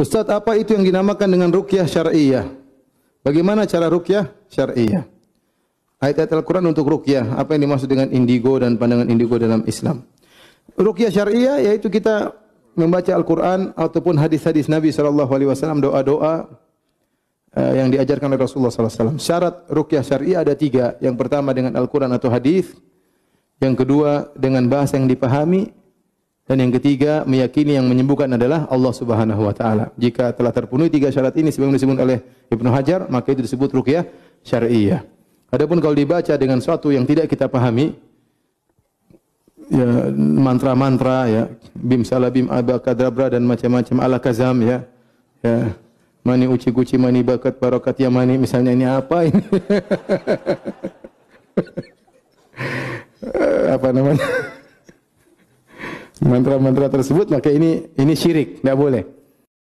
Ustaz, apa itu yang dinamakan dengan rukyah syariah? Bagaimana cara rukyah syariah? Ayat-ayat Al-Quran untuk rukyah. Apa yang dimaksud dengan indigo dan pandangan indigo dalam Islam? Rukyah syariah yaitu kita membaca Al-Quran ataupun hadis-hadis Nabi Sallallahu Alaihi Wasallam, doa-doa eh, yang diajarkan oleh Rasulullah Sallallahu Alaihi Wasallam. Syarat rukyah syariah ada tiga. Yang pertama dengan Al-Quran atau hadis. Yang kedua dengan bahasa yang dipahami. Dan yang ketiga, meyakini yang menyembuhkan adalah Allah Subhanahu wa taala. Jika telah terpenuhi tiga syarat ini sebagaimana disebut oleh Ibnu Hajar, maka itu disebut ruqyah syar'iyah. Adapun kalau dibaca dengan sesuatu yang tidak kita pahami, ya mantra-mantra ya, bim salabim abakadabra dan macam-macam ala kazam ya. Ya, mani uci guci mani bakat barokat ya mani misalnya ini apa ini apa namanya mantra-mantra tersebut maka ini ini syirik tidak boleh